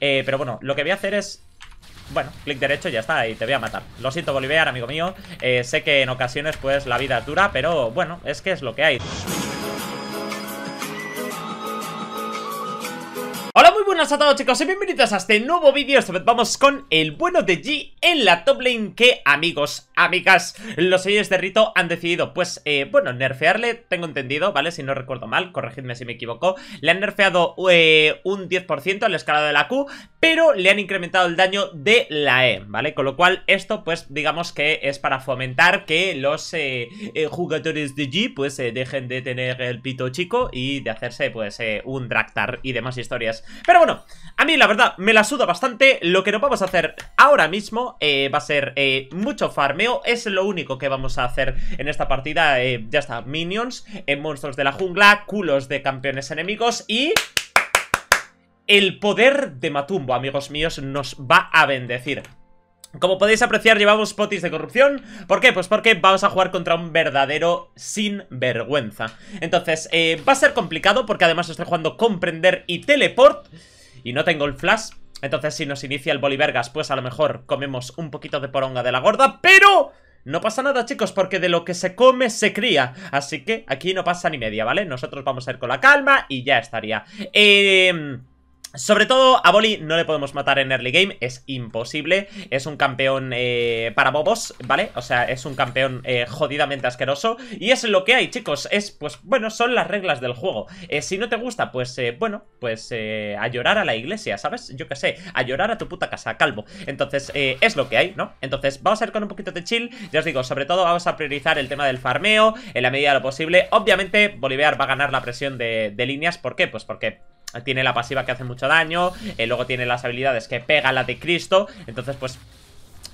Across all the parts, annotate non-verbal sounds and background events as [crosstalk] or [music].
Eh, pero bueno, lo que voy a hacer es bueno, clic derecho y ya está, y te voy a matar Lo siento Bolivar, amigo mío eh, Sé que en ocasiones pues la vida dura Pero bueno, es que es lo que hay ¡Hola a todos chicos y bienvenidos a este nuevo vídeo Esta vez vamos con el bueno de G en la top lane Que amigos, amigas, los señores de Rito han decidido Pues, eh, bueno, nerfearle, tengo entendido, ¿vale? Si no recuerdo mal, corregidme si me equivoco Le han nerfeado eh, un 10% al escalado de la Q pero le han incrementado el daño de la E, ¿vale? Con lo cual esto pues digamos que es para fomentar que los eh, eh, jugadores de G pues eh, dejen de tener el pito chico y de hacerse pues un Dractar y demás historias. Pero bueno, a mí la verdad me la suda bastante, lo que no vamos a hacer ahora mismo va a ser mucho farmeo, es lo único que vamos a hacer en esta partida, ya está, minions, monstruos de la jungla, culos de campeones enemigos y... El poder de Matumbo, amigos míos, nos va a bendecir como podéis apreciar, llevamos potis de corrupción. ¿Por qué? Pues porque vamos a jugar contra un verdadero sinvergüenza. Entonces, eh, va a ser complicado porque además estoy jugando comprender y teleport. Y no tengo el flash. Entonces, si nos inicia el Bolivergas, pues a lo mejor comemos un poquito de poronga de la gorda. Pero... No pasa nada, chicos, porque de lo que se come se cría. Así que aquí no pasa ni media, ¿vale? Nosotros vamos a ir con la calma y ya estaría. Eh... Sobre todo a Boli no le podemos matar en early game, es imposible, es un campeón eh, para bobos, ¿vale? O sea, es un campeón eh, jodidamente asqueroso y es lo que hay, chicos, es, pues, bueno, son las reglas del juego. Eh, si no te gusta, pues, bueno, pues a llorar a la iglesia, ¿sabes? Yo qué sé, a llorar a tu puta casa, calvo. Entonces, es lo que hay, ¿no? Entonces, vamos a ir con un poquito de chill, ya os digo, sobre todo vamos a priorizar el tema del farmeo en la medida de lo posible. Obviamente, Bolivar va a ganar la presión de, de líneas, ¿por qué? Pues porque tiene la pasiva que hace mucho daño, eh, luego tiene las habilidades que pega la de Cristo, entonces pues...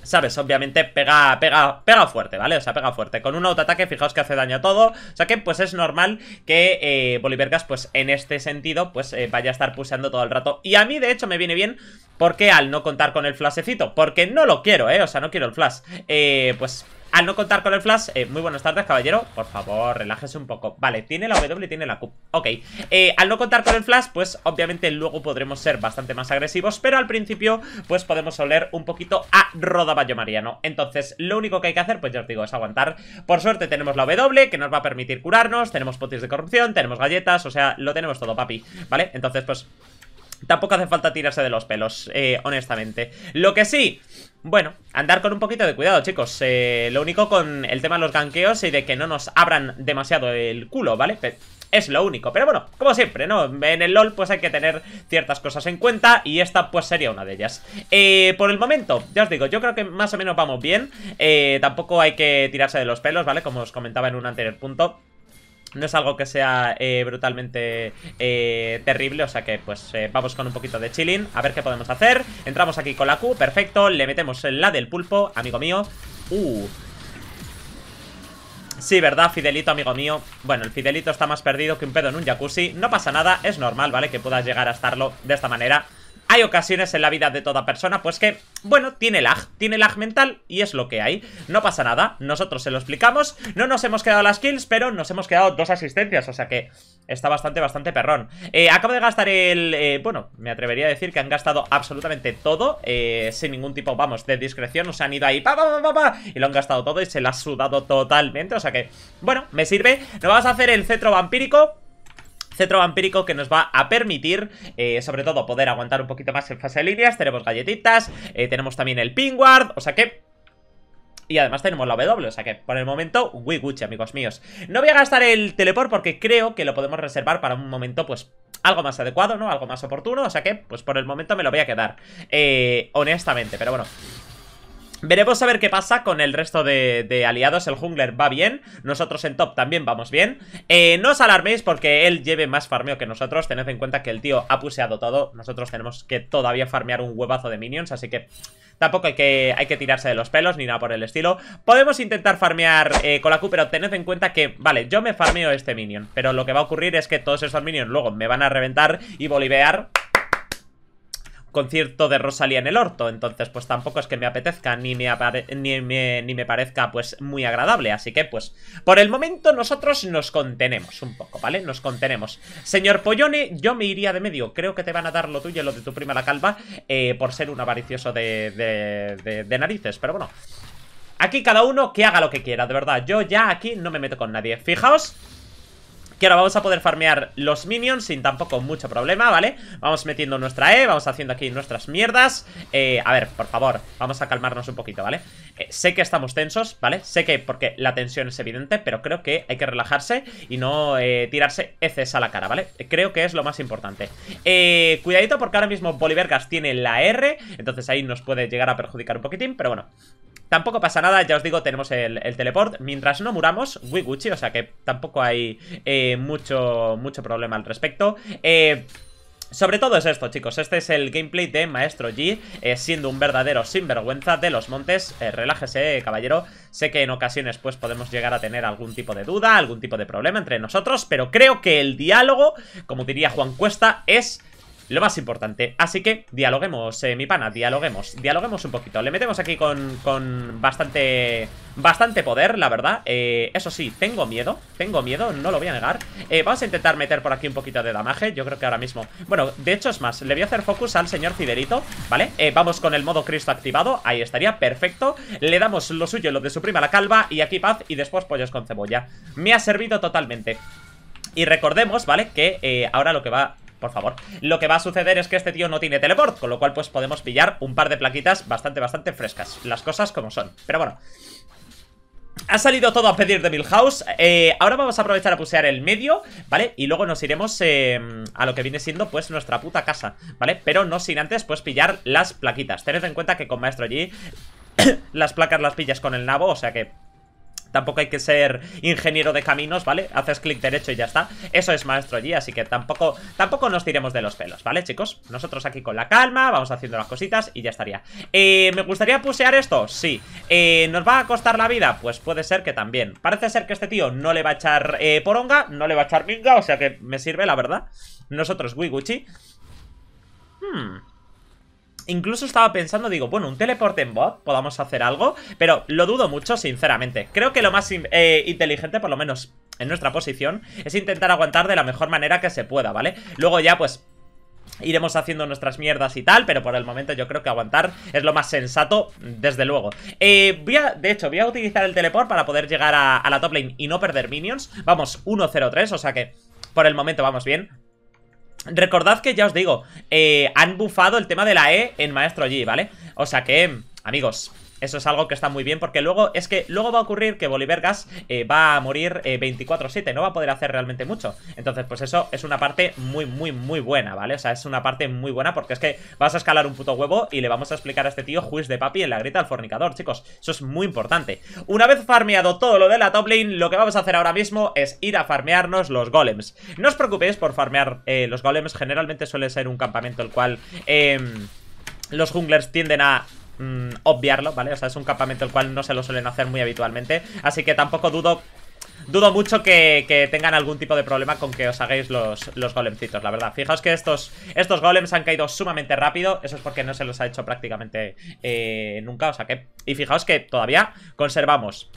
¿Sabes? Obviamente pega, pega, pega fuerte, ¿vale? O sea, pega fuerte. Con un autoataque, fijaos que hace daño a todo. O sea que, pues es normal que eh, Bolivergas, pues en este sentido, pues eh, vaya a estar puseando todo el rato. Y a mí, de hecho, me viene bien porque al no contar con el flasecito. porque no lo quiero, ¿eh? O sea, no quiero el flash. Eh, pues al no contar con el flash eh, Muy buenas tardes, caballero Por favor, relájese un poco Vale, tiene la W y tiene la cup. Ok, eh, al no contar con el flash Pues obviamente luego podremos ser bastante más agresivos Pero al principio, pues podemos oler un poquito a rodaballo mariano Entonces, lo único que hay que hacer, pues ya os digo, es aguantar Por suerte tenemos la W Que nos va a permitir curarnos, tenemos potis de corrupción Tenemos galletas, o sea, lo tenemos todo, papi ¿Vale? Entonces, pues tampoco hace falta tirarse de los pelos, eh, honestamente. Lo que sí, bueno, andar con un poquito de cuidado, chicos. Eh, lo único con el tema de los ganqueos y de que no nos abran demasiado el culo, ¿vale? es lo único. Pero bueno, como siempre, ¿no? En el LoL pues hay que tener ciertas cosas en cuenta y esta pues sería una de ellas. Eh, por el momento, ya os digo, yo creo que más o menos vamos bien. tampoco hay que tirarse de los pelos, ¿vale? Como os comentaba en un anterior punto. No es algo que sea eh, brutalmente eh, terrible, o sea que pues eh, vamos con un poquito de chilling, a ver qué podemos hacer. Entramos aquí con la Q, perfecto, le metemos la del pulpo, amigo mío. Uh, Sí, ¿verdad, Fidelito, amigo mío? Bueno, el Fidelito está más perdido que un pedo en un jacuzzi No pasa nada, es normal, ¿vale? Que puedas llegar a estarlo de esta manera hay ocasiones en la vida de toda persona pues que, bueno, tiene lag, tiene lag mental y es lo que hay. No pasa nada, nosotros se lo explicamos, no nos hemos quedado las kills, pero nos hemos quedado dos asistencias, o sea que está bastante, bastante perrón. Eh, acabo de gastar el... Eh, bueno, me atrevería a decir que han gastado absolutamente todo, eh, sin ningún tipo, vamos, de discreción, o sea, han ido ahí, pa, pa, pa, pa, y lo han gastado todo y se lo ha sudado totalmente, o sea que, bueno, me sirve. Nos vamos a hacer el cetro vampírico cetro vampírico que nos va a permitir, eh, sobre todo, poder aguantar un poquito más en fase de líneas. Tenemos galletitas, eh, tenemos también el pingward, o sea que y además tenemos la W, o sea que por el momento wiguchi amigos míos No voy a gastar el teleport porque creo que lo podemos reservar para un momento pues algo más adecuado, ¿no? Algo más oportuno, o sea que pues por el momento me lo voy a quedar eh, Honestamente, pero bueno Veremos a ver qué pasa con el resto de, aliados El jungler va bien, nosotros en top también vamos bien eh, No os alarméis porque él lleve más farmeo que nosotros Tened en cuenta que el tío ha puseado todo Nosotros tenemos que todavía farmear un huevazo de minions Así que tampoco hay que, tirarse de los pelos ni nada por el estilo Podemos intentar farmear eh, con la Q Pero tened en cuenta que, vale, yo me farmeo este minion Pero lo que va a ocurrir es que todos esos minions luego me van a reventar y bolivear concierto de Rosalía en el orto, entonces pues tampoco es que me apetezca ni me, ni me, ni me parezca pues muy agradable, así que pues por el momento nosotros nos contenemos un poco, ¿vale? Nos contenemos. Señor Pollone, yo me iría de medio, creo que te van a dar lo tuyo y lo de tu prima la calva eh, por ser un avaricioso de, de narices, pero bueno. Aquí cada uno que haga lo que quiera, de verdad, yo ya aquí no me meto con nadie. Fijaos que ahora vamos a poder farmear los minions sin tampoco mucho problema, ¿vale? Vamos metiendo nuestra E, vamos haciendo aquí nuestras mierdas eh, A ver, por favor, vamos a calmarnos un poquito, ¿vale? Eh, sé que estamos tensos, ¿vale? Sé que porque la tensión es evidente, pero creo que hay que relajarse y no eh, tirarse heces a la cara, ¿vale? Creo que es lo más importante Cuidadito porque ahora mismo Bolivergas tiene la R, entonces ahí nos puede llegar a perjudicar un poquitín, pero bueno Tampoco pasa nada, ya os digo, tenemos el, teleport Mientras no muramos, Wiguchi, o sea que tampoco hay eh, mucho, mucho problema al respecto eh, Sobre todo es esto, chicos. Este es el gameplay de Maestro G, eh, siendo un verdadero sinvergüenza de los montes. relájese, caballero. Sé que en ocasiones pues podemos llegar a tener algún tipo de duda, algún tipo de problema entre nosotros, pero creo que el diálogo, como diría Juan Cuesta, es lo más importante. Así que dialoguemos, eh, mi pana, dialoguemos, dialoguemos un poquito. Le metemos aquí con, con bastante bastante poder, la verdad. Eh, eso sí, tengo miedo, tengo miedo, no lo voy a negar. Eh, vamos a intentar meter por aquí un poquito de damaje, yo creo que ahora mismo... Bueno, de hecho es más, le voy a hacer focus al señor Fiderito, ¿vale? vamos con el modo Cristo activado, ahí estaría, perfecto. Le damos lo suyo, lo de su prima la calva y aquí paz y después pollos con cebolla. Me ha servido totalmente. Y recordemos, ¿vale? Que ahora lo que va por favor Lo que va a suceder es que este tío no tiene teleport Con lo cual pues podemos pillar un par de plaquitas bastante, bastante frescas Las cosas como son Pero bueno ha salido todo a pedir de Milhouse eh, Ahora vamos a aprovechar a pusear el medio ¿Vale? Y luego nos iremos em, a lo que viene siendo pues nuestra puta casa ¿Vale? Pero no sin antes pues pillar las plaquitas Tened en cuenta que con Maestro G [coughs] Las placas las pillas con el nabo O sea que Tampoco hay que ser ingeniero de caminos, ¿vale? Haces clic derecho y ya está. Eso es Maestro G, así que tampoco, tampoco nos tiremos de los pelos, ¿vale, chicos? Nosotros aquí con la calma, vamos haciendo las cositas y ya estaría. Eh, ¿Me gustaría pusear esto? Sí. Eh, ¿Nos va a costar la vida? Pues puede ser que también. Parece ser que este tío no le va a echar eh, poronga, no le va a echar minga, o sea que me sirve, la verdad. Nosotros, Wiguchi. Hmm incluso estaba pensando, digo, bueno, un teleporte en bot, podamos hacer algo, pero lo dudo mucho, sinceramente. Creo que lo más eh, inteligente, por lo menos en nuestra posición, es intentar aguantar de la mejor manera que se pueda, ¿vale? Luego ya, pues, Iremos haciendo nuestras mierdas y tal, pero por el momento yo creo que aguantar es lo más sensato, desde luego. Eh, voy de hecho, voy a utilizar el teleport para poder llegar a, a la top lane y no perder minions. Vamos, 1-0-3, o sea que por el momento vamos bien Recordad que ya os digo, eh, han bufado el tema de la E en Maestro G, ¿vale? O sea que, amigos, eso es algo que está muy bien porque luego es que luego va a ocurrir que Bolivergas eh, va a morir 24-7, eh, no va a poder hacer realmente mucho. Entonces, pues eso es una parte muy, muy, muy buena, ¿vale? O sea, es una parte muy buena porque es que vas a escalar un puto huevo y le vamos a explicar a este tío juiz de papi en la grita al fornicador, chicos. Eso es muy importante. Una vez farmeado todo lo de la top lane, lo que vamos a hacer ahora mismo es ir a farmearnos los golems. No os preocupéis por farmear eh, los golems, generalmente suele ser un campamento el cual... Em, los junglers tienden a Mm, obviarlo, ¿vale? O sea, es un campamento el cual no se lo suelen hacer muy habitualmente Así que tampoco dudo dudo mucho que, tengan algún tipo de problema con que os hagáis los, los golemcitos, la verdad. Fijaos que estos, estos golems han caído sumamente rápido, eso es porque no se los ha hecho prácticamente eh, nunca, o sea que... Y fijaos que todavía conservamos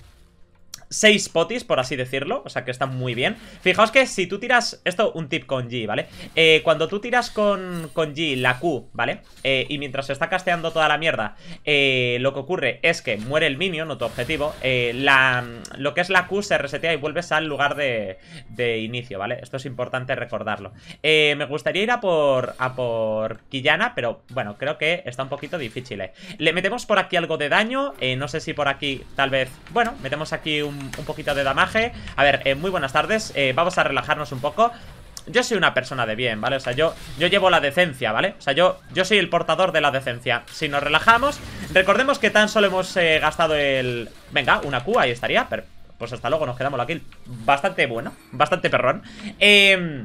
6 potis, por así decirlo O sea que está muy bien Fijaos que si tú tiras, esto un tip con G, ¿vale? Eh, cuando tú tiras con, con G la Q, ¿vale? Eh, y mientras se está casteando toda la mierda eh, Lo que ocurre es que muere el minion, no tu objetivo la, Lo que es la Q se resetea y vuelves al lugar de, inicio, ¿vale? Esto es importante recordarlo Me gustaría ir a por, a por Quillana, pero bueno, creo que está un poquito difícil Le metemos por aquí algo de daño No sé si por aquí, tal vez, bueno, metemos aquí un un, poquito de damaje A ver, eh, muy buenas tardes eh, Vamos a relajarnos un poco yo soy una persona de bien, ¿vale? O sea, yo, yo llevo la decencia, ¿vale? O sea, yo, yo soy el portador de la decencia Si nos relajamos, recordemos que tan solo hemos eh, gastado el... Venga, una Q, ahí estaría pero, Pues hasta luego, nos quedamos la kill Bastante bueno, bastante perrón Eh...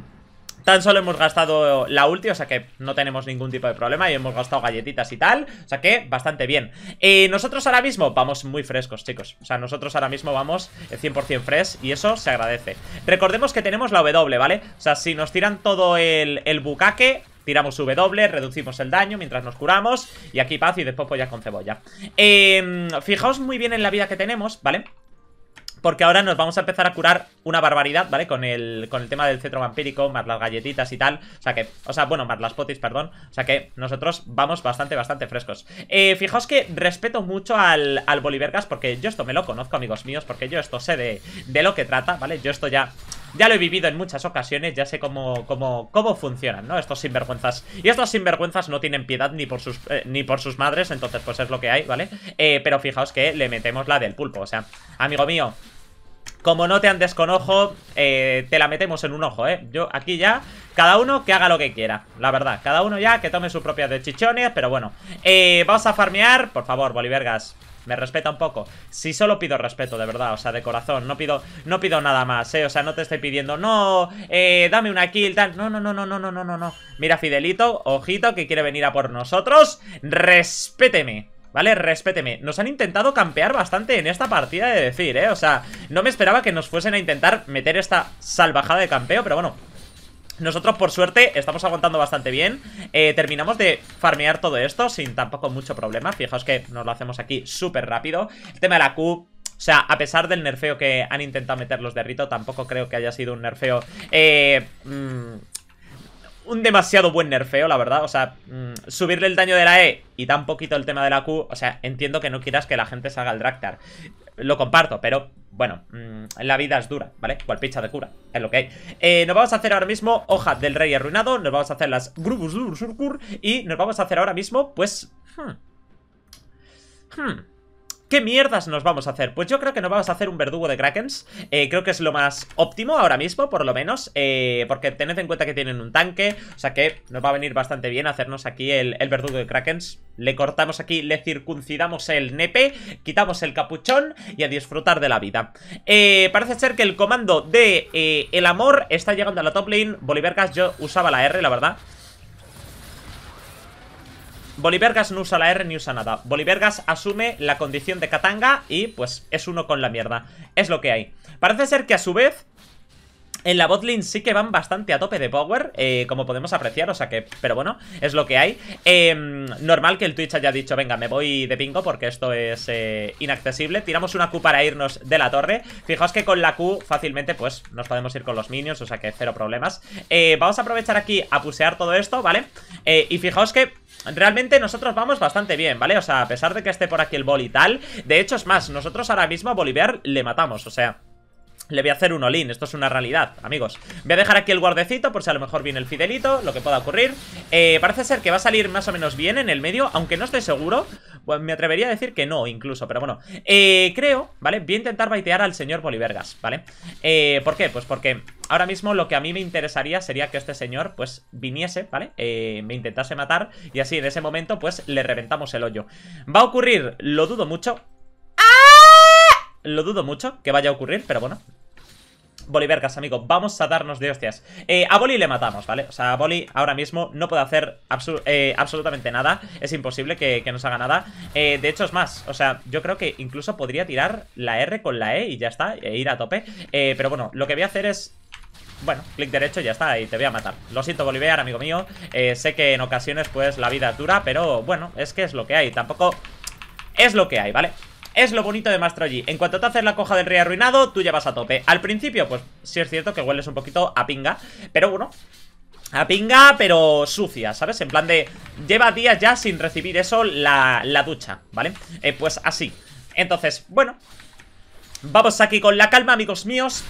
Tan solo hemos gastado la ulti, o sea que no tenemos ningún tipo de problema Y hemos gastado galletitas y tal, o sea que bastante bien eh, Nosotros ahora mismo vamos muy frescos, chicos O sea, nosotros ahora mismo vamos 100% eh, fresh y eso se agradece Recordemos que tenemos la W, ¿vale? O sea, si nos tiran todo el, bucaque Tiramos W, reducimos el daño mientras nos curamos Y aquí paz y después polla con cebolla em, Fijaos muy bien en la vida que tenemos, ¿vale? Porque ahora nos vamos a empezar a curar una barbaridad, ¿vale? Con el, con el tema del cetro vampírico, más las galletitas y tal. O sea que, o sea, bueno, más las potis, perdón. O sea que nosotros vamos bastante, bastante frescos. Eh, fijaos que respeto mucho al, al Bolivergas porque yo esto me lo conozco, amigos míos, porque yo esto sé de, de lo que trata, ¿vale? Yo esto ya ya lo he vivido en muchas ocasiones, ya sé cómo, cómo, cómo funcionan, ¿no? Estos sinvergüenzas. Y estos sinvergüenzas no tienen piedad ni por sus, eh, ni por sus madres, entonces pues es lo que hay, ¿vale? Eh, pero fijaos que le metemos la del pulpo, o sea, amigo mío, como no te andes con ojo, eh, te la metemos en un ojo, ¿eh? Yo aquí ya, cada uno que haga lo que quiera, la verdad. Cada uno ya que tome sus propias chichones, pero bueno. Eh, vamos a farmear, por favor, Bolivergas. Me respeta un poco. Si solo pido respeto, de verdad, o sea, de corazón. No pido, no pido nada más, ¿eh? O sea, no te estoy pidiendo, no, eh, dame una kill, tal. No, no, no, no, no, no, no, no. Mira, Fidelito, ojito, que quiere venir a por nosotros. Respéteme. ¿vale? Respéteme. Nos han intentado campear bastante en esta partida de decir, ¿eh? O sea, no me esperaba que nos fuesen a intentar meter esta salvajada de campeo, pero bueno, nosotros, por suerte, estamos aguantando bastante bien eh, Terminamos de farmear todo esto sin tampoco mucho problema Fijaos que nos lo hacemos aquí súper rápido El tema de la Q... O sea, a pesar del nerfeo que han intentado meter los de Rito Tampoco creo que haya sido un nerfeo... Eh, mm, un demasiado buen nerfeo, la verdad. O sea, mm, subirle el daño de la E y tan poquito el tema de la Q. O sea, entiendo que no quieras que la gente salga al Dráctar Lo comparto, pero bueno, mm, la vida es dura, ¿vale? Cual picha de cura, es lo que hay. Eh, nos vamos a hacer ahora mismo Hoja del Rey Arruinado. Nos vamos a hacer las Grubus Y nos vamos a hacer ahora mismo, pues... Hmm. Hmm. ¿Qué mierdas nos vamos a hacer? Pues yo creo que nos vamos a hacer un verdugo de Krakens eh, Creo que es lo más óptimo ahora mismo, por lo menos eh, Porque tened en cuenta que tienen un tanque O sea que nos va a venir bastante bien hacernos aquí el, verdugo de Krakens Le cortamos aquí, le circuncidamos el nepe Quitamos el capuchón y a disfrutar de la vida eh, Parece ser que el comando de El Amor está llegando a la top lane bolivergas, yo usaba la R, la verdad Bolivergas no usa la R ni usa nada Bolivergas asume la condición de Katanga Y pues es uno con la mierda Es lo que hay Parece ser que a su vez en la botlane sí que van bastante a tope de power, eh, como podemos apreciar, o sea que, pero bueno, es lo que hay. Em, normal que el Twitch haya dicho, venga, me voy de pingo porque esto es eh, inaccesible. Tiramos una Q para irnos de la torre. Fijaos que con la Q fácilmente, pues, nos podemos ir con los minions, o sea que cero problemas. Eh, vamos a aprovechar aquí a pusear todo esto, ¿vale? y fijaos que Realmente nosotros vamos bastante bien, ¿vale? O sea, a pesar de que esté por aquí el bol y tal De hecho, es más, nosotros ahora mismo a Bolívar le matamos, o sea le voy a hacer un olín, esto es una realidad, amigos Voy a dejar aquí el guardecito por si a lo mejor viene el fidelito Lo que pueda ocurrir eh, Parece ser que va a salir más o menos bien en el medio Aunque no estoy seguro pues me atrevería a decir que no incluso, pero bueno eh, Creo, ¿vale? Voy a intentar baitear al señor Bolivergas, ¿vale? Eh, ¿Por qué? Pues porque ahora mismo lo que a mí me interesaría sería que este señor pues viniese, ¿vale? Eh, me intentase matar y así en ese momento pues le reventamos el hoyo Va a ocurrir, lo dudo mucho, ¡Ah! lo dudo mucho que vaya a ocurrir, pero bueno, Bolivergas, amigo, vamos a darnos de hostias eh, A Boli le matamos, ¿vale? O sea, a Boli ahora mismo no puede hacer eh, absolutamente nada Es imposible que, que nos haga nada eh, De hecho, es más, o sea, yo creo que incluso podría tirar la R con la E y ya está E ir a tope Pero bueno, lo que voy a hacer es bueno, clic derecho y ya está, y te voy a matar Lo siento Bolivar, amigo mío Sé que en ocasiones pues la vida dura, pero bueno, es que es lo que hay Tampoco es lo que hay, ¿vale? Es lo bonito de Master Yi. En cuanto te haces la coja del rey arruinado, tú ya vas a tope. Al principio, pues sí es cierto que hueles un poquito a pinga, pero bueno... A pinga, pero sucia, ¿sabes? En plan de... Lleva días ya sin recibir eso la, ducha, ¿vale? Eh, pues así. Entonces, bueno... Vamos aquí con la calma, amigos míos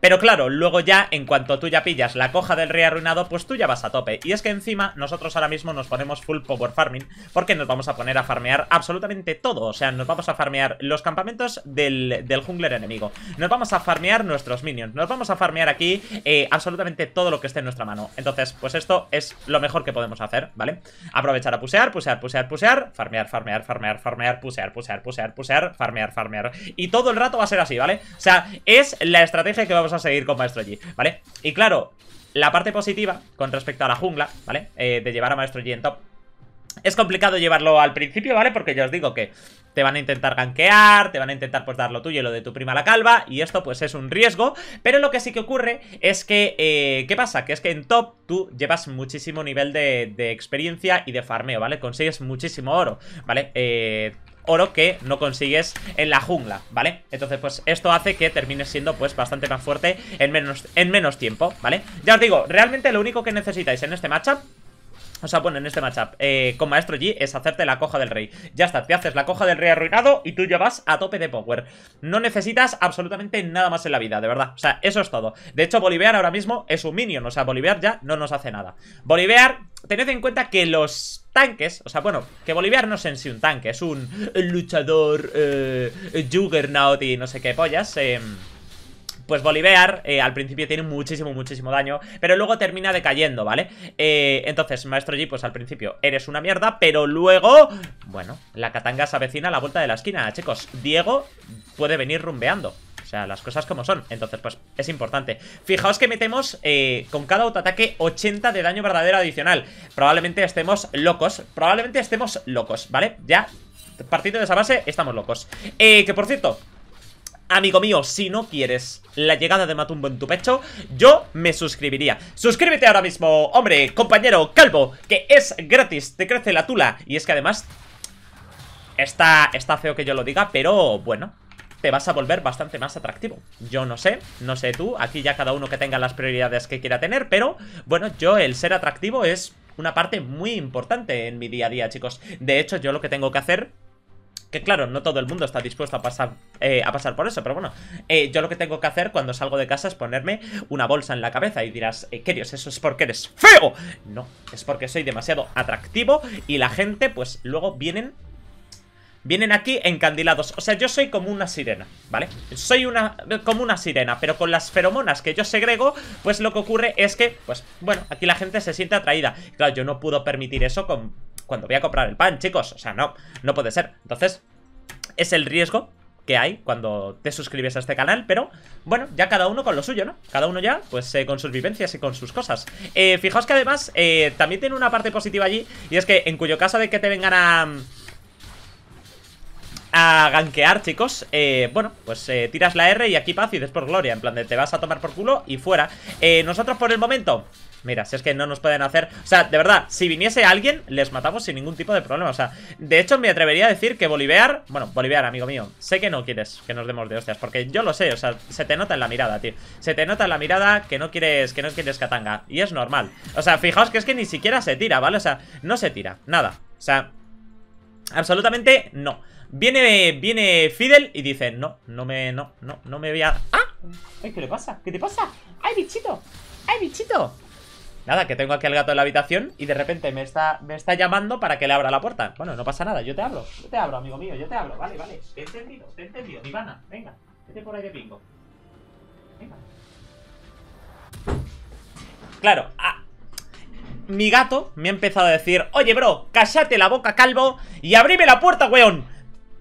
pero claro, luego ya, en cuanto tú ya pillas la coja del rey arruinado, pues tú ya vas a tope. Y es que encima, nosotros ahora mismo nos ponemos full power farming, porque nos vamos a poner a farmear absolutamente todo. O sea, nos vamos a farmear los campamentos del, del jungler enemigo. Nos vamos a farmear nuestros minions. Nos vamos a farmear aquí eh, absolutamente todo lo que esté en nuestra mano. Entonces, pues esto es lo mejor que podemos hacer, ¿vale? Aprovechar a pusear, pusear, pusear, pusear, farmear, farmear, farmear, farmear, pusear, pusear, pusear, pusear, farmear, farmear. Y todo el rato va a ser así, ¿vale? O sea, es la estrategia que vamos a seguir con Maestro Yi, ¿vale? Y claro, la parte positiva con respecto a la jungla, ¿vale? Eh, de llevar a Maestro Yi en top. Es complicado llevarlo al principio, ¿vale? Porque yo os digo que te van a intentar ganquear, te van a intentar pues dar lo tuyo y lo de tu prima la calva Y esto pues es un riesgo, pero lo que sí que ocurre es que, eh, ¿qué pasa? Que es que en top tú llevas muchísimo nivel de, de experiencia y de farmeo, ¿vale? Consigues muchísimo oro, ¿vale? Eh, oro que no consigues en la jungla, ¿vale? Entonces pues esto hace que termines siendo pues bastante más fuerte en menos, en menos tiempo, ¿vale? Ya os digo, realmente lo único que necesitáis en este matchup o sea, bueno, en este matchup eh, con Maestro G es hacerte la coja del rey. Ya está, te haces la coja del rey arruinado y tú ya vas a tope de power. No necesitas absolutamente nada más en la vida, de verdad. O sea, eso es todo. De hecho, Bolivar ahora mismo es un minion. O sea, Bolivar ya no nos hace nada. Bolivar tened en cuenta que los tanques, o sea, bueno, que Bolívar no es en sí un tanque, es un luchador, eh, juggernaut y no sé qué pollas, eh, pues Bolivar eh, al principio tiene muchísimo, muchísimo daño, pero luego termina decayendo, ¿vale? entonces, Maestro G, pues al principio eres una mierda, pero luego, bueno, la katanga se avecina a la vuelta de la esquina, chicos. Diego puede venir rumbeando sea, las cosas como son. Entonces, pues, es importante. Fijaos que metemos eh, con cada autoataque 80 de daño verdadero adicional. Probablemente estemos locos. Probablemente estemos locos, ¿vale? Ya, partiendo de esa base, estamos locos. Eh, que por cierto, Amigo mío, si no quieres la llegada de Matumbo en tu pecho, yo me suscribiría. Suscríbete ahora mismo, hombre, compañero, calvo, que es gratis, te crece la tula. Y es que además, está, está feo que yo lo diga, pero bueno, te vas a volver bastante más atractivo. Yo no sé, no sé tú, aquí ya cada uno que tenga las prioridades que quiera tener, pero bueno, yo el ser atractivo es una parte muy importante en mi día a día, chicos. De hecho, yo lo que tengo que hacer que claro, no todo el mundo está dispuesto a pasar, eh, a pasar por eso, pero bueno, eh, yo lo que tengo que hacer cuando salgo de casa es ponerme una bolsa en la cabeza y dirás, eh, queridos, eso es porque eres feo. No, es porque soy demasiado atractivo y la gente pues luego vienen Vienen aquí encandilados O sea, yo soy como una sirena, ¿vale? Soy una como una sirena Pero con las feromonas que yo segrego Pues lo que ocurre es que, pues, bueno Aquí la gente se siente atraída Claro, yo no puedo permitir eso con, cuando voy a comprar el pan, chicos O sea, no, no puede ser Entonces, es el riesgo que hay cuando te suscribes a este canal, pero bueno, ya cada uno con lo suyo, ¿no? Cada uno ya, pues eh, con sus vivencias y con sus cosas. Eh, fijaos que además eh, también tiene una parte positiva allí, y es que en cuyo caso de que te vengan a a gankear, chicos eh, Bueno, pues eh, tiras la R y aquí paz y por gloria En plan de te vas a tomar por culo y fuera eh, Nosotros por el momento Mira, si es que no nos pueden hacer... O sea, de verdad, si viniese alguien, les matamos sin ningún tipo de problema. O sea, de hecho me atrevería a decir que Bolívar Bueno, Bolívar amigo mío, sé que no quieres que nos demos de hostias, porque yo lo sé, o sea, se te nota en la mirada, tío. Se te nota en la mirada que no quieres que no quieres Katanga, y es normal. O sea, fijaos que es que ni siquiera se tira, ¿vale? O sea, no se tira, nada. O sea, absolutamente no. Viene, viene Fidel y dice, no, no me, no, no, me voy a... ¡Ah! ¿qué le pasa? ¿Qué te pasa? ¡Ay, bichito! ¡Ay, bichito! Nada, que tengo aquí al gato en la habitación y de repente me está, me está llamando para que le abra la puerta. Bueno, no pasa nada, yo te hablo yo te hablo, amigo mío, yo te hablo, Vale, vale, te he entendido, te he entendido, Ivana, venga, vete por ahí de pingo Venga. Claro, mi gato me ha empezado a decir, oye, bro, cállate la boca, calvo, y abrime la puerta, weón.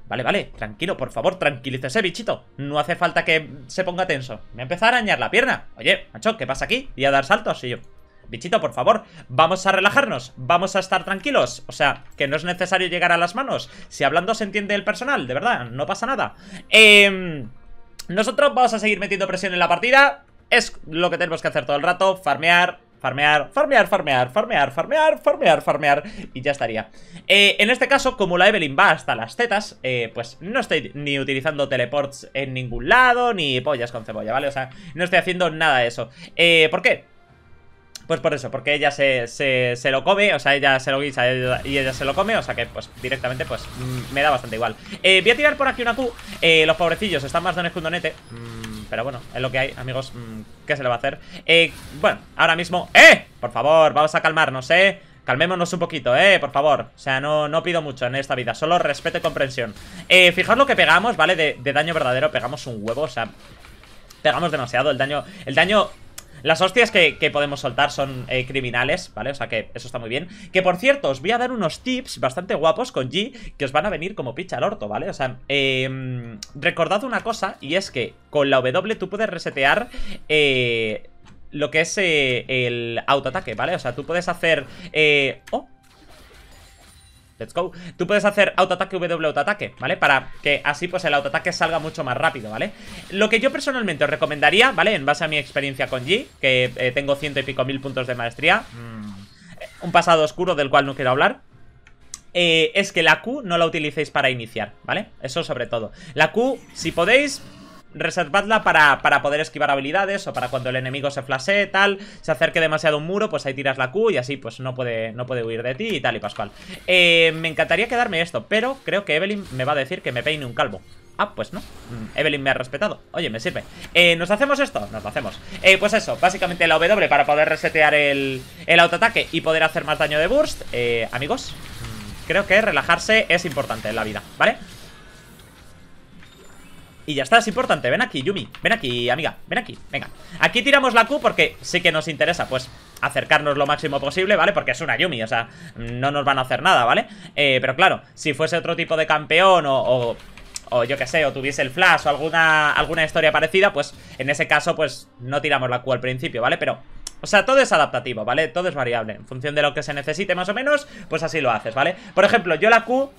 Vale, vale, tranquilo, por favor, tranquilícese, bichito. No hace falta que se ponga tenso. Me empezó a arañar la pierna. Oye, macho, ¿qué pasa aquí? Y a dar saltos y yo... Bichito, por favor, vamos a relajarnos, vamos a estar tranquilos. O sea, que no es necesario llegar a las manos. Si hablando se entiende el personal, de verdad, no pasa nada. Em, nosotros vamos a seguir metiendo presión en la partida. Es lo que tenemos que hacer todo el rato, farmear, Farmear, farmear, farmear, farmear, farmear, farmear, farmear Y ya estaría eh, En este caso, como la Evelyn va hasta las tetas eh, Pues no estoy ni utilizando teleports en ningún lado Ni pollas con cebolla, ¿vale? O sea, no estoy haciendo nada de eso eh, ¿Por qué? Pues por eso, porque ella se, se, lo come, o sea, ella se lo guisa y ella se lo come, o sea que pues directamente pues mm, me da bastante igual. Eh, voy a tirar por aquí una Q, eh, los pobrecillos están más dones que un donete. Mm. Pero bueno, es lo que hay, amigos mm, ¿Qué se le va a hacer? Eh, bueno, ahora mismo... ¡Eh! Por favor, vamos a calmarnos, ¿eh? Calmémonos un poquito, eh, por favor O sea, no, no pido mucho en esta vida Solo respeto y comprensión eh, Fijaos lo que pegamos, ¿vale? De, de daño verdadero Pegamos un huevo, o sea Pegamos demasiado El daño, el daño las hostias que, podemos soltar son eh, criminales, ¿vale? O sea que eso está muy bien. Que por cierto, os voy a dar unos tips bastante guapos con G que os van a venir como picha al orto, ¿vale? O sea, eh, recordad una cosa y es que con la W tú puedes resetear... Eh, lo que es eh, el autoataque, ¿vale? O sea, tú puedes hacer... Eh... ¡Oh! Let's go Tú puedes hacer autoataque, W autoataque, ¿vale? Para que así pues el autoataque salga mucho más rápido, ¿vale? Lo que yo personalmente os recomendaría, ¿vale? En base a mi experiencia con G Que eh, tengo ciento y pico mil puntos de maestría mm. Un pasado oscuro del cual no quiero hablar eh, es que la Q no la utilicéis para iniciar, ¿vale? Eso sobre todo La Q, si podéis, reservadla para, poder esquivar habilidades o para cuando el enemigo se flashee, tal, se acerque demasiado a un muro, pues ahí tiras la Q y así pues no puede, no puede huir de ti y tal y Pascual. Eh, me encantaría quedarme esto, pero creo que Evelyn me va a decir que me peine un calvo. Ah, pues no, mm, Evelyn me ha respetado Oye, me sirve eh, ¿Nos hacemos esto? Nos lo hacemos eh, Pues eso, básicamente la W para poder resetear el, el autoataque Y poder hacer más daño de burst Amigos, mm, creo que relajarse es importante en la vida, ¿vale? Y ya está, es importante Ven aquí, Yumi Ven aquí, amiga Ven aquí, venga Aquí tiramos la Q porque sí que nos interesa Pues acercarnos lo máximo posible, ¿vale? Porque es una Yumi, o sea, no nos van a hacer nada, ¿vale? Eh, pero claro, si fuese otro tipo de campeón o, o yo que sé, o tuviese el flash o alguna, alguna historia parecida, pues en ese caso, pues no tiramos la Q al principio, ¿vale? Pero, o sea, todo es adaptativo, ¿vale? Todo es variable. En función de lo que se necesite más o menos, pues así lo haces, ¿vale? Por ejemplo, yo la Q,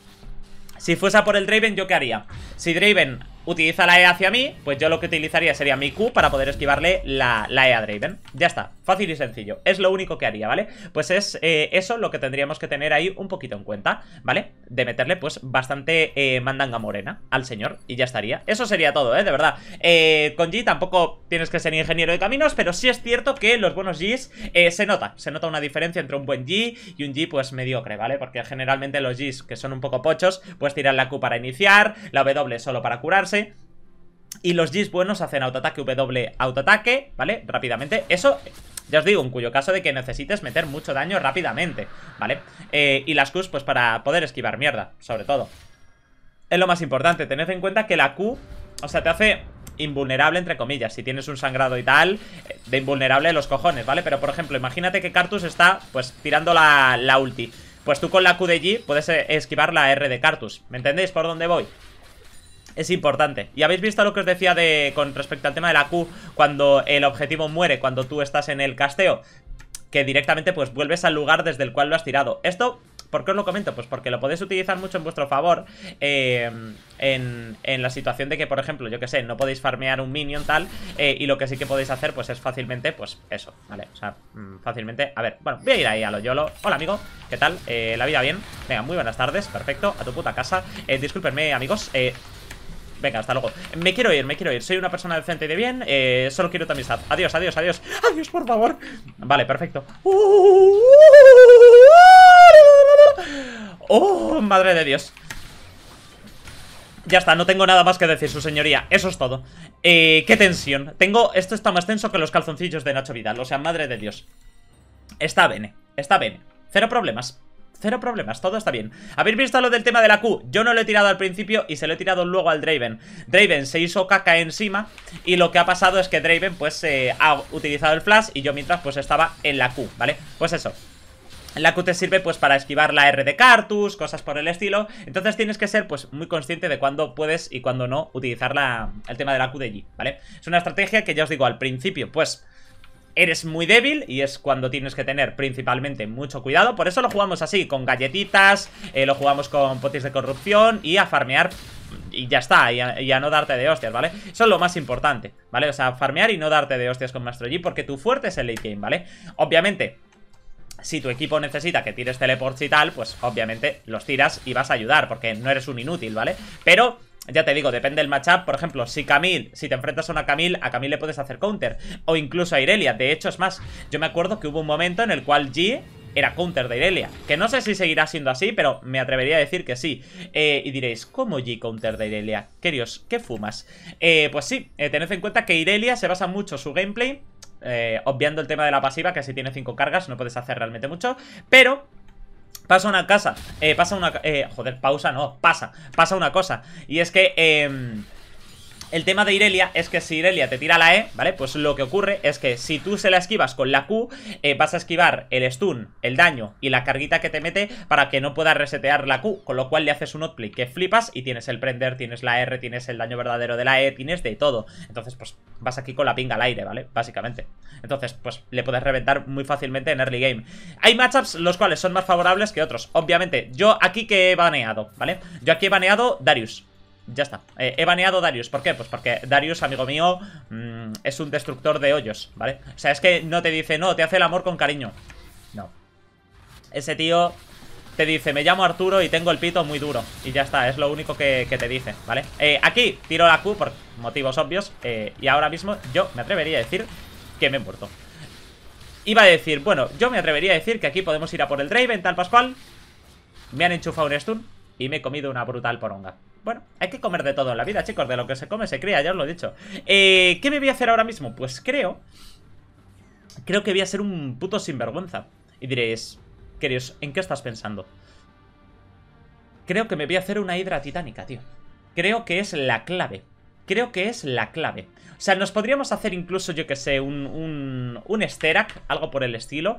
si fuese por el Draven, ¿yo qué haría? Si Draven utiliza la E hacia mí, pues yo lo que utilizaría sería mi Q para poder esquivarle la, la E a Draven. Ya está, fácil y sencillo. Es lo único que haría, ¿vale? Pues es eh, eso lo que tendríamos que tener ahí un poquito en cuenta, ¿vale? De meterle, pues, bastante eh, mandanga morena al señor y ya estaría. Eso sería todo, ¿eh? De verdad. Eh, con G tampoco tienes que ser ingeniero de caminos, pero sí es cierto que los buenos Gs se nota. Se nota una diferencia entre un buen G y un G, pues, mediocre, ¿vale? Porque generalmente los Gs que son un poco pochos, pues tiran la Q para iniciar, la W solo para curarse y los G's buenos hacen autoataque, W, autoataque, ¿vale? Rápidamente. Eso, ya os digo, en cuyo caso de que necesites meter mucho daño rápidamente, ¿vale? Eh, y las Qs, pues para poder esquivar mierda, sobre todo. Es lo más importante, tened en cuenta que la Q, o sea, te hace invulnerable, entre comillas. Si tienes un sangrado y tal, de invulnerable los cojones, ¿vale? Pero, por ejemplo, imagínate que Cartus está, pues, tirando la, la ulti. Pues tú con la Q de G puedes eh, esquivar la R de Cartus. ¿Me entendéis por dónde voy? es importante. Y habéis visto lo que os decía de con respecto al tema de la Q, cuando el objetivo muere, cuando tú estás en el casteo, que directamente pues vuelves al lugar desde el cual lo has tirado. Esto ¿Por qué os lo comento? Pues porque lo podéis utilizar mucho en vuestro favor em, en, en, la situación de que, por ejemplo, yo que sé, no podéis farmear un minion tal eh, y lo que sí que podéis hacer pues es fácilmente, pues eso, ¿vale? O sea, mm, fácilmente, a ver, bueno, voy a ir ahí a lo YOLO Hola amigo, ¿qué tal? Eh, ¿La vida bien? Venga, muy buenas tardes, perfecto, a tu puta casa eh, Disculpenme amigos, Venga, hasta luego Me quiero ir, me quiero ir Soy una persona decente y de bien eh, Solo quiero tu amistad Adiós, adiós, adiós Adiós, por favor Vale, perfecto Oh, madre de Dios ya está, no tengo nada más que decir, su señoría Eso es todo eh, Qué tensión Tengo, Esto está más tenso que los calzoncillos de Nacho Vidal O sea, madre de Dios Está bene, está bene Cero problemas Cero problemas, todo está bien Habéis visto lo del tema de la Q Yo no lo he tirado al principio y se lo he tirado luego al Draven Draven se hizo caca encima Y lo que ha pasado es que Draven pues ha utilizado el flash Y yo mientras pues estaba en la Q, ¿vale? Pues eso la Q te sirve pues para esquivar la R de Cartus, cosas por el estilo. Entonces tienes que ser pues muy consciente de cuándo puedes y cuándo no utilizar la, el tema de la Q de G, ¿vale? Es una estrategia que ya os digo al principio, pues eres muy débil y es cuando tienes que tener principalmente mucho cuidado. Por eso lo jugamos así, con galletitas, eh, lo jugamos con potis de corrupción y a farmear y ya está, y a, no darte de hostias, ¿vale? Eso es lo más importante, ¿vale? O sea, farmear y no darte de hostias con maestro G. porque tu fuerte es el late game, ¿vale? Obviamente, si tu equipo necesita que tires teleports y tal, pues obviamente los tiras y vas a ayudar porque no eres un inútil, ¿vale? Pero ya te digo, depende del matchup. Por ejemplo, si Camille, si te enfrentas a una Camille, a Camille le puedes hacer counter. O incluso a Irelia. De hecho, es más, yo me acuerdo que hubo un momento en el cual G era counter de Irelia. Que no sé si seguirá siendo así, pero me atrevería a decir que sí. Eh, y diréis, ¿cómo G counter de Irelia? Queridos, ¿qué fumas? Eh, pues sí, eh, tened en cuenta que Irelia se basa mucho su gameplay. obviando el tema de la pasiva, que si tiene 5 cargas no puedes hacer realmente mucho. Pero Pasa una casa, eh, pasa una... Eh, joder, pausa, no, pasa, pasa una cosa. Y es que... Eh, el tema de Irelia es que si Irelia te tira la E, ¿vale? Pues lo que ocurre es que si tú se la esquivas con la Q, eh, vas a esquivar el stun, el daño y la carguita que te mete para que no puedas resetear la Q, con lo cual le haces un outplay que flipas y tienes el prender, tienes la R, tienes el daño verdadero de la E, tienes de todo. Entonces, pues vas aquí con la pinga al aire, ¿vale? Básicamente. Entonces, pues le puedes reventar muy fácilmente en early game. Hay matchups los cuales son más favorables que otros. Obviamente, yo aquí que he baneado, ¿vale? Yo aquí he baneado Darius ya está eh, He baneado a Darius, ¿por qué? Pues porque Darius, amigo mío, mm, es un destructor de hoyos, ¿vale? O sea, es que no te dice, no, te hace el amor con cariño No Ese tío te dice, me llamo Arturo y tengo el pito muy duro Y ya está, es lo único que, te dice, ¿vale? Eh, aquí tiro la Q por motivos obvios eh, Y ahora mismo yo me atrevería a decir que me he muerto Iba a decir, bueno, yo me atrevería a decir que aquí podemos ir a por el Draven, tal Pascual Me han enchufado un stun y me he comido una brutal poronga bueno, hay que comer de todo en la vida, chicos. De lo que se come se crea, ya os lo he dicho. Eh, ¿Qué me voy a hacer ahora mismo? Pues creo... Creo que voy a ser un puto sinvergüenza. Y diréis, queridos, ¿en qué estás pensando? Creo que me voy a hacer una hidra titánica, tío. Creo que es la clave. Creo que es la clave. O sea, nos podríamos hacer incluso, yo que sé, un, un, un algo por el estilo.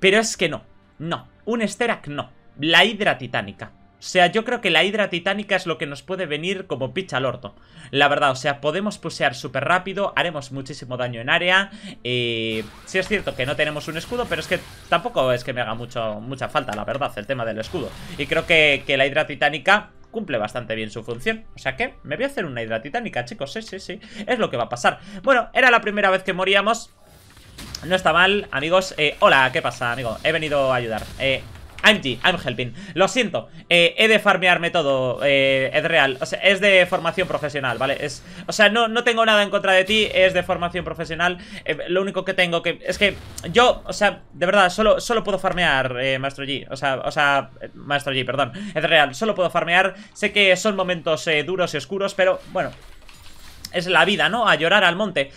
Pero es que no, no, un esterac no. La hidra titánica. O sea, yo creo que la hidra titánica es lo que nos puede venir como picha al orto. La verdad, o sea, podemos pusear súper rápido, haremos muchísimo daño en área. Y... Eh, sí es cierto que no tenemos un escudo, pero es que tampoco es que me haga mucho, mucha falta, la verdad, el tema del escudo. Y creo que, la hidra titánica cumple bastante bien su función. O sea que me voy a hacer una hidra titánica, chicos. Sí, sí, sí. Es lo que va a pasar. Bueno, era la primera vez que moríamos. No está mal, amigos. Eh, hola, ¿qué pasa, amigo? He venido a ayudar. Eh, I'm G, I'm helping. Lo siento, eh, he de farmearme todo, eh, es real. O sea, es de formación profesional, ¿vale? Es, o sea, no, no tengo nada en contra de ti, es de formación profesional. Eh, lo único que tengo que... Es que yo, o sea, de verdad, solo, solo puedo farmear, eh, Maestro G. O sea, o sea, eh, Maestro G, perdón. Es real, solo puedo farmear. Sé que son momentos duros y oscuros, pero bueno, es la vida, ¿no? A llorar al monte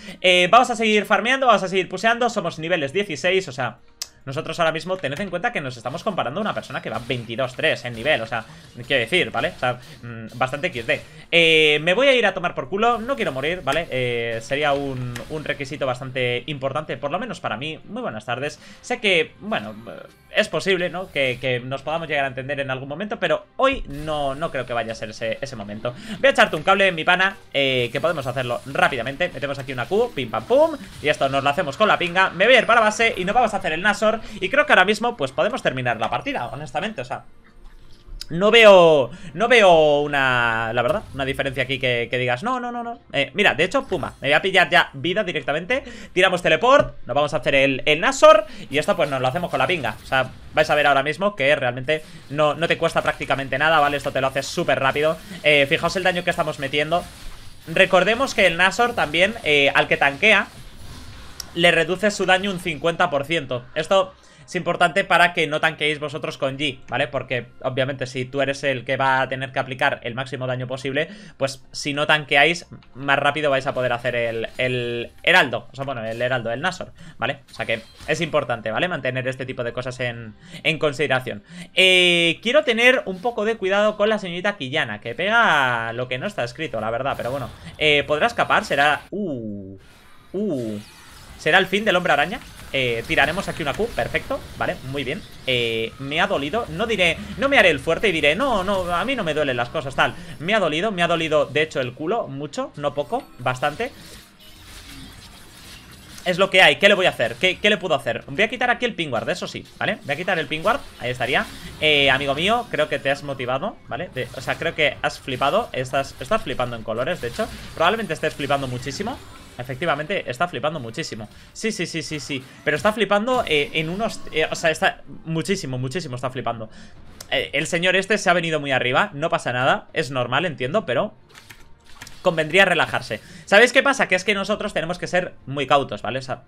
Vamos a seguir farmeando, vamos a seguir puseando Somos niveles 16, o sea... Nosotros ahora mismo, tened en cuenta que nos estamos comparando a una persona que va 22-3 en nivel, o sea, quiero decir, ¿vale? O sea, mm, bastante XD. Eh, me voy a ir a tomar por culo, no quiero morir, ¿vale? Eh, sería un, requisito bastante importante, por lo menos para mí. Muy buenas tardes. Sé que, bueno, es posible, ¿no? Que, nos podamos llegar a entender en algún momento, pero hoy no, no creo que vaya a ser ese, momento. Voy a echarte un cable, en mi pana, eh, que podemos hacerlo rápidamente. Metemos aquí una Q, pim pam pum, y esto nos lo hacemos con la pinga. Me voy a ir para base y no vamos a hacer el naso y creo que ahora mismo pues podemos terminar la partida, honestamente, o sea no veo, no veo una, la verdad, una diferencia aquí que, digas No, no, no, no eh, Mira, de hecho, puma, me voy a pillar ya vida directamente Tiramos teleport, nos vamos a hacer el, el, Nasor Y esto pues nos lo hacemos con la pinga O sea, vais a ver ahora mismo que realmente no, no te cuesta prácticamente nada, ¿vale? Esto te lo haces súper rápido eh, Fijaos el daño que estamos metiendo Recordemos que el Nasor también, eh, al que tanquea le reduce su daño un 50%. Esto es importante para que no tanqueéis vosotros con G, ¿vale? Porque obviamente si tú eres el que va a tener que aplicar el máximo daño posible, pues si no tanqueáis, más rápido vais a poder hacer el, heraldo, o sea, bueno, el heraldo, el Nasor, ¿vale? O sea que es importante, ¿vale? Mantener este tipo de cosas en, en consideración. Eh, quiero tener un poco de cuidado con la señorita Quillana, que pega lo que no está escrito, la verdad, pero bueno. Eh, ¿Podrá escapar? Será... Uh... Uh... ¿Será el fin del hombre araña? Eh, tiraremos aquí una Q, perfecto, vale, muy bien eh, Me ha dolido, no diré, no me haré el fuerte y diré No, no, a mí no me duelen las cosas, tal Me ha dolido, me ha dolido de hecho el culo Mucho, no poco, bastante es lo que hay, ¿qué le voy a hacer? ¿Qué, le puedo hacer? Voy a quitar aquí el pingward, eso sí, ¿vale? Voy a quitar el pingward, ahí estaría eh, Amigo mío, creo que te has motivado, ¿vale? o sea, creo que has flipado estás, estás flipando en colores, de hecho Probablemente estés flipando muchísimo Efectivamente, está flipando muchísimo. Sí, sí, sí, sí, sí. Pero está flipando eh, en unos... Eh, o sea, está... Muchísimo, muchísimo está flipando. Eh, el señor este se ha venido muy arriba. No pasa nada. Es normal, entiendo, pero... Convendría relajarse. ¿Sabéis qué pasa? Que es que nosotros tenemos que ser muy cautos, ¿vale? O sea,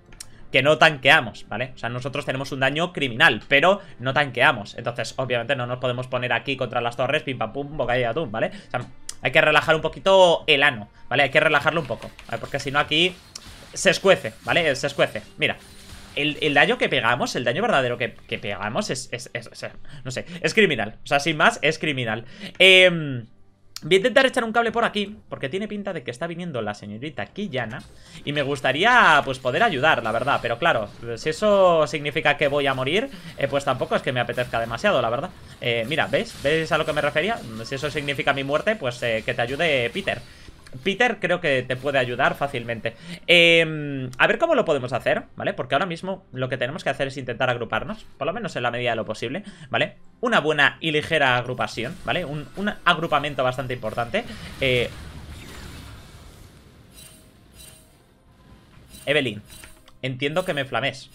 que no tanqueamos, ¿vale? O sea, nosotros tenemos un daño criminal, pero no tanqueamos. Entonces, obviamente, no nos podemos poner aquí contra las torres, pim pam pum, boca y atún, ¿vale? O sea, hay que relajar un poquito el ano, ¿vale? Hay que relajarlo un poco, ¿vale? Porque si no aquí se escuece, ¿vale? Se escuece, mira el, daño que pegamos, el daño verdadero que, pegamos es, es, es, es, No sé, es criminal O sea, sin más, es criminal Eh... Voy a intentar echar un cable por aquí, porque tiene pinta de que está viniendo la señorita Quillana Y me gustaría, pues, poder ayudar, la verdad Pero claro, si eso significa que voy a morir, eh, pues tampoco es que me apetezca demasiado, la verdad eh, Mira, ¿ves? ¿Ves a lo que me refería? Si eso significa mi muerte, pues eh, que te ayude Peter Peter creo que te puede ayudar fácilmente em, A ver cómo lo podemos hacer, ¿vale? Porque ahora mismo lo que tenemos que hacer es intentar agruparnos Por lo menos en la medida de lo posible, ¿vale? Una buena y ligera agrupación, ¿vale? Un, agrupamiento bastante importante eh, Evelyn, entiendo que me flames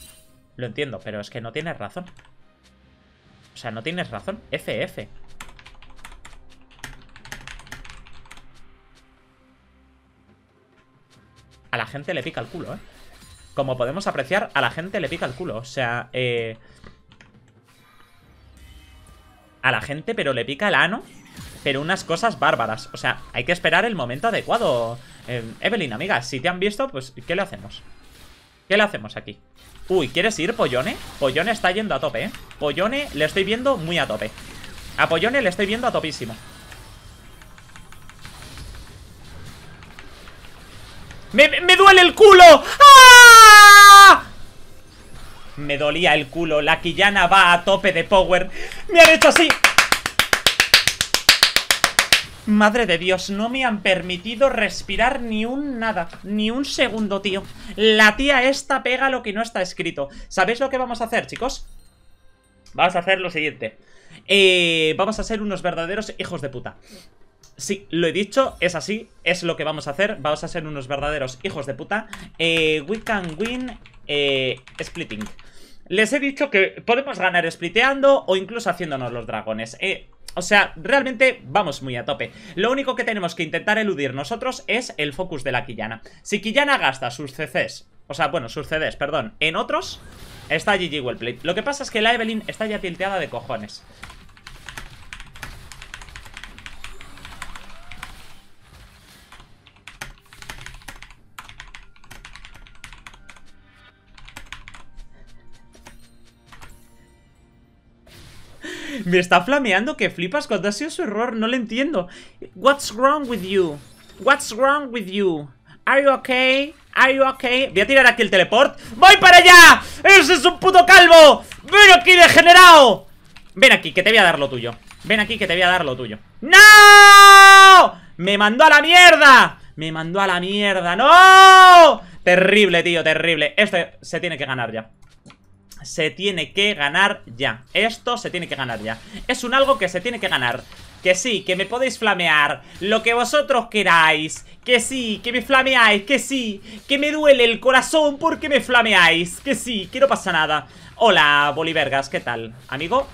Lo entiendo, pero es que no tienes razón O sea, no tienes razón FF a la gente le pica el culo, ¿eh? Como podemos apreciar, a la gente le pica el culo. O sea, eh... A la gente, pero le pica el ano. Pero unas cosas bárbaras. O sea, hay que esperar el momento adecuado. Eh, Evelyn, amiga, si te han visto, pues, ¿qué le hacemos? ¿Qué le hacemos aquí? Uy, ¿quieres ir, Pollone? Pollone está yendo a tope, ¿eh? Pollone le estoy viendo muy a tope. A Pollone le estoy viendo a topísimo. el culo! ¡Ah! Me dolía el culo. La Quillana va a tope de power. ¡Me han hecho así! Madre de Dios, no me han permitido respirar ni un nada, ni un segundo, tío. La tía esta pega lo que no está escrito. ¿Sabéis lo que vamos a hacer, chicos? Vamos a hacer lo siguiente. Eh, vamos a ser unos verdaderos hijos de puta sí, lo he dicho, es así, es lo que vamos a hacer. Vamos a ser unos verdaderos hijos de puta. Eh, we can win eh, splitting. Les he dicho que podemos ganar spliteando o incluso haciéndonos los dragones. Eh, o sea, realmente vamos muy a tope. Lo único que tenemos que intentar eludir nosotros es el focus de la Quillana. Si Quillana gasta sus CCs, o sea, bueno, sus CDs, perdón, en otros, está GG Wellplay. Lo que pasa es que la Evelyn está ya tilteada de cojones. Me está flameando que flipas. cuando ha sido su error? No lo entiendo. What's wrong with you? What's wrong with you? Are you okay? Are you okay? Voy a tirar aquí el teleport. ¡Voy para allá! ¡Ese es un puto calvo! ¡Ven aquí, degenerado! Ven aquí, que te voy a dar lo tuyo. Ven aquí, que te voy a dar lo tuyo. ¡No! ¡Me mandó a la mierda! ¡Me mandó a la mierda! ¡No! Terrible, tío, terrible. Este se tiene que ganar ya se tiene que ganar ya Esto se tiene que ganar ya Es un algo que se tiene que ganar que sí, que me podéis flamear Lo que vosotros queráis Que sí, que me flameáis, que sí Que me duele el corazón porque me flameáis Que sí, que no pasa nada Hola, Bolivergas, ¿qué tal? Amigo,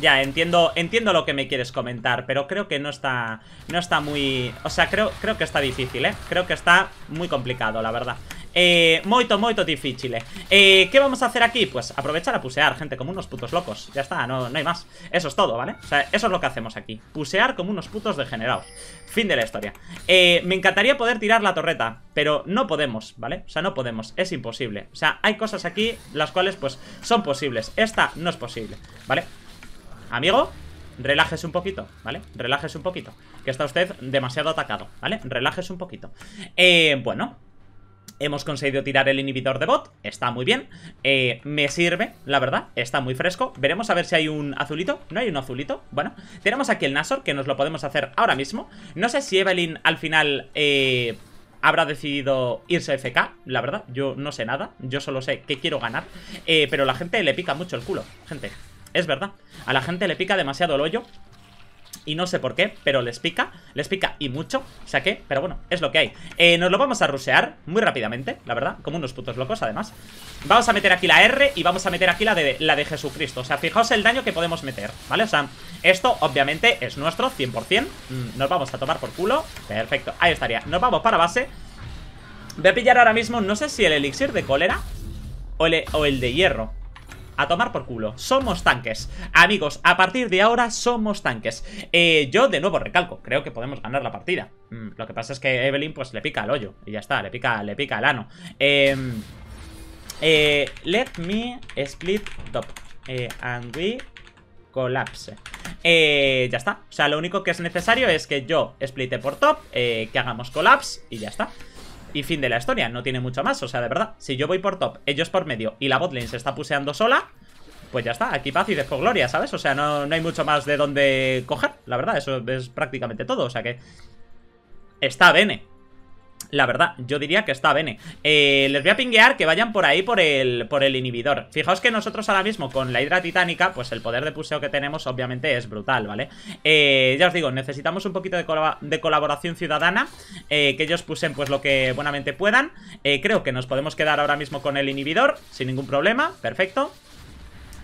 ya, entiendo, entiendo lo que me quieres comentar, pero creo que no está, no está muy... O sea, creo, creo que está difícil, ¿eh? Creo que está muy complicado, la verdad. Eh, muy moito difícil ¿eh? eh, ¿Qué vamos a hacer aquí? Pues aprovechar a pusear, gente, como unos putos locos Ya está, no, no hay más, eso es todo, ¿vale? O sea, eso es lo que hacemos aquí, pusear como unos putos degenerados Fin de la historia eh, Me encantaría poder tirar la torreta Pero no podemos, ¿vale? O sea, no podemos, es imposible O sea, hay cosas aquí las cuales, pues, son posibles Esta no es posible, ¿vale? Amigo, relájese un poquito, ¿vale? Relájese un poquito. Que está usted demasiado atacado, ¿vale? Relájese un poquito. Eh, bueno, Hemos conseguido tirar el inhibidor de bot Está muy bien eh, Me sirve, la verdad Está muy fresco Veremos a ver si hay un azulito No hay un azulito Bueno Tenemos aquí el Nasor Que nos lo podemos hacer ahora mismo No sé si Evelyn al final eh, Habrá decidido irse FK La verdad Yo no sé nada Yo solo sé que quiero ganar Pero la gente le pica mucho el culo Gente es verdad, a la gente le pica demasiado el hoyo y no sé por qué, pero les pica, les pica y mucho, o sea que, pero bueno, es lo que hay eh, Nos lo vamos a rusear muy rápidamente, la verdad, como unos putos locos además Vamos a meter aquí la R y vamos a meter aquí la de, la de Jesucristo, o sea, fijaos el daño que podemos meter, ¿vale? O sea, esto obviamente es nuestro, 100%, mm, nos vamos a tomar por culo, perfecto, ahí estaría Nos vamos para base Voy a pillar ahora mismo, no sé si el elixir de cólera o o el de hierro a tomar por culo. Somos tanques. Amigos, a partir de ahora somos tanques. Eh, yo, de nuevo, recalco, creo que podemos ganar la partida. Mm, lo que pasa es que Evelyn, pues, le pica al hoyo. Y ya está, le pica, le pica al ano. Em, eh, let me split top. Eh, and we collapse ya está. O sea, lo único que es necesario es que yo splite por top, que hagamos collapse y ya está y fin de la historia. No tiene mucho más, o sea, de verdad. Si yo voy por top, ellos por medio y la botlane se está puseando sola, pues ya está. Aquí paz y después gloria, ¿sabes? O sea, no, no hay mucho más de dónde coger. La verdad, eso es prácticamente todo. O sea que está bene. La verdad, yo diría que está Bene eh, Les voy a pinguear que vayan por ahí por el, por el inhibidor Fijaos que nosotros ahora mismo con la hidra titánica Pues el poder de puseo que tenemos obviamente es brutal, ¿vale? Eh, ya os digo, necesitamos un poquito de, colaboración ciudadana eh, Que ellos pusen pues lo que buenamente puedan Creo que nos podemos quedar ahora mismo con el inhibidor Sin ningún problema, perfecto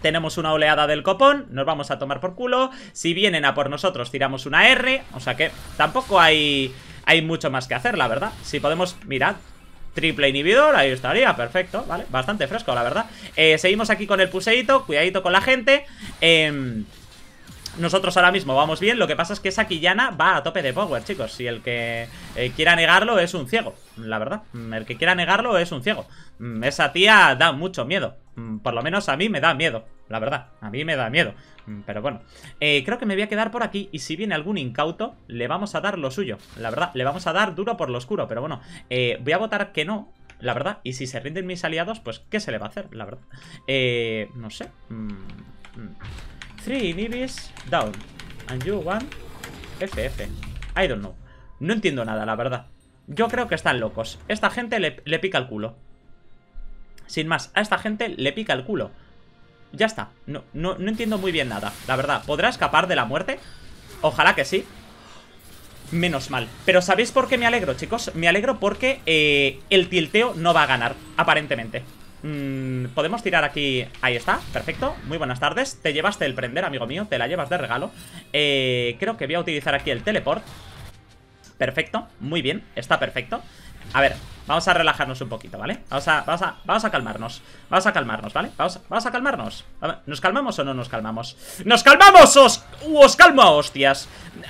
tenemos una oleada del copón, nos vamos a tomar por culo, si vienen a por nosotros tiramos una R, o sea que tampoco hay hay mucho más que hacer, la verdad Si podemos, mirad, Triple inhibidor, ahí estaría, perfecto, ¿vale? Bastante fresco, la verdad eh, Seguimos aquí con el puseito, cuidadito con la gente em, Nosotros ahora mismo vamos bien, lo que pasa es que esa Quillana va a tope de power, chicos eh, Si mm, el que quiera negarlo es un ciego, la verdad El que quiera negarlo es un ciego Esa tía da mucho miedo mm, Por lo menos a mí me da miedo, la verdad A mí me da miedo Mm, pero bueno, eh, creo que me voy a quedar por aquí Y si viene algún incauto, le vamos a dar lo suyo La verdad, le vamos a dar duro por lo oscuro Pero bueno, eh, voy a votar que no La verdad, y si se rinden mis aliados Pues qué se le va a hacer, la verdad eh, No sé mm, mm. Three down And you one FF I don't know No entiendo nada, la verdad Yo creo que están locos Esta gente le, le pica el culo Sin más, a esta gente le pica el culo ya está, no, no, no entiendo muy bien nada La verdad, ¿podrá escapar de la muerte? Ojalá que sí Menos mal, pero ¿sabéis por qué me alegro, chicos? Me alegro porque eh, el tilteo no va a ganar, aparentemente mm, Podemos tirar aquí Ahí está, perfecto, muy buenas tardes Te llevaste el prender, amigo mío, te la llevas de regalo eh, Creo que voy a utilizar aquí el teleport Perfecto, muy bien, está perfecto a ver, Vamos a relajarnos un poquito, ¿vale? Vamos a, vamos a, vamos a calmarnos. Vamos a calmarnos, ¿vale? Vamos, vamos a calmarnos. ¿Nos calmamos o no nos calmamos? ¡Nos calmamos! ¡Os, os calmo a hostias!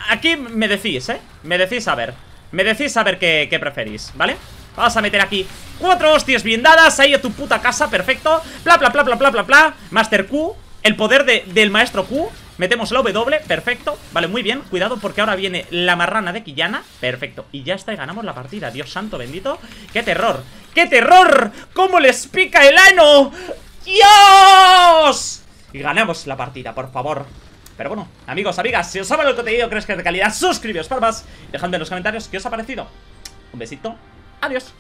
Aquí me decís, ¿eh? Me decís a ver. Me decís a ver qué, qué preferís, ¿vale? Vamos a meter aquí cuatro hostias bien dadas Ahí a tu puta casa, perfecto Bla, bla, bla, bla, bla, bla, Master Q El poder de, del maestro Q Metemos la W, perfecto Vale, muy bien, cuidado porque ahora viene la marrana de Quillana Perfecto, y ya está, y ganamos la partida Dios santo bendito, ¡qué terror! ¡Qué terror! ¡Cómo les pica el ano! ¡Dios! Y ganamos la partida, por favor pero bueno, amigos, amigas, si os ha el contenido, crees que es de calidad, suscribíos para más. Dejadme en los comentarios qué os ha parecido. Un besito, adiós.